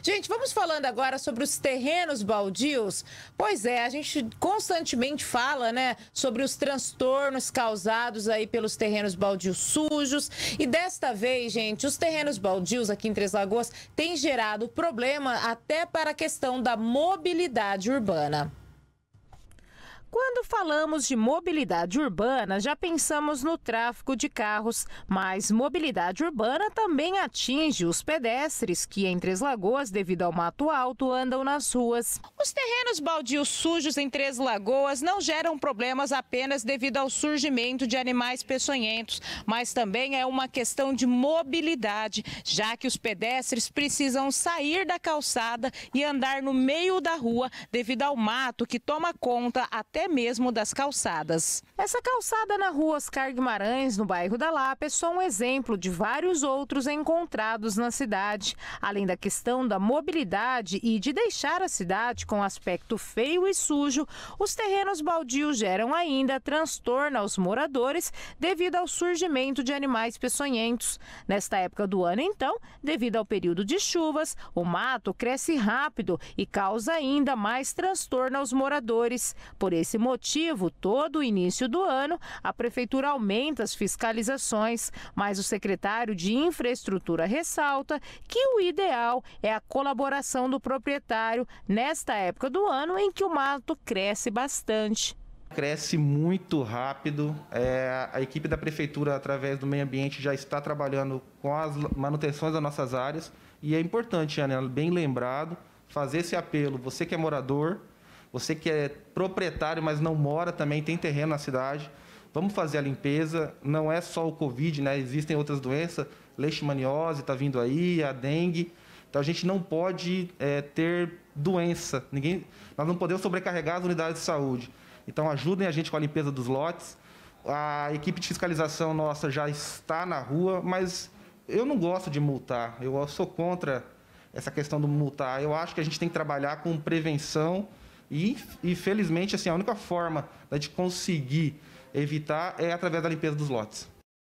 Gente, vamos falando agora sobre os terrenos baldios. Pois é, a gente constantemente fala, né, sobre os transtornos causados aí pelos terrenos baldios sujos. E desta vez, gente, os terrenos baldios aqui em Três Lagoas têm gerado problema até para a questão da mobilidade urbana. Quando falamos de mobilidade urbana, já pensamos no tráfego de carros, mas mobilidade urbana também atinge os pedestres que, em Três Lagoas, devido ao mato alto, andam nas ruas. Os terrenos baldios sujos em Três Lagoas não geram problemas apenas devido ao surgimento de animais peçonhentos, mas também é uma questão de mobilidade, já que os pedestres precisam sair da calçada e andar no meio da rua devido ao mato que toma conta até até mesmo das calçadas. Essa calçada na rua Oscar Guimarães, no bairro da Lapa, é só um exemplo de vários outros encontrados na cidade. Além da questão da mobilidade e de deixar a cidade com aspecto feio e sujo, os terrenos baldios geram ainda transtorno aos moradores devido ao surgimento de animais peçonhentos. Nesta época do ano, então, devido ao período de chuvas, o mato cresce rápido e causa ainda mais transtorno aos moradores. Por esse esse motivo, todo o início do ano, a Prefeitura aumenta as fiscalizações, mas o secretário de Infraestrutura ressalta que o ideal é a colaboração do proprietário nesta época do ano em que o mato cresce bastante cresce muito rápido. É, a equipe da prefeitura, através do meio ambiente, já está trabalhando com as manutenções das nossas áreas. E é importante, Ana, bem lembrado, fazer esse apelo. Você que é morador, você que é proprietário, mas não mora também, tem terreno na cidade, vamos fazer a limpeza. Não é só o Covid, né? Existem outras doenças, leishmaniose está vindo aí, a dengue. Então a gente não pode é, ter doença. Ninguém, nós não podemos sobrecarregar as unidades de saúde. Então ajudem a gente com a limpeza dos lotes. A equipe de fiscalização nossa já está na rua, mas eu não gosto de multar. Eu sou contra essa questão do multar. Eu acho que a gente tem que trabalhar com prevenção e, e felizmente, assim, a única forma da gente conseguir evitar é através da limpeza dos lotes.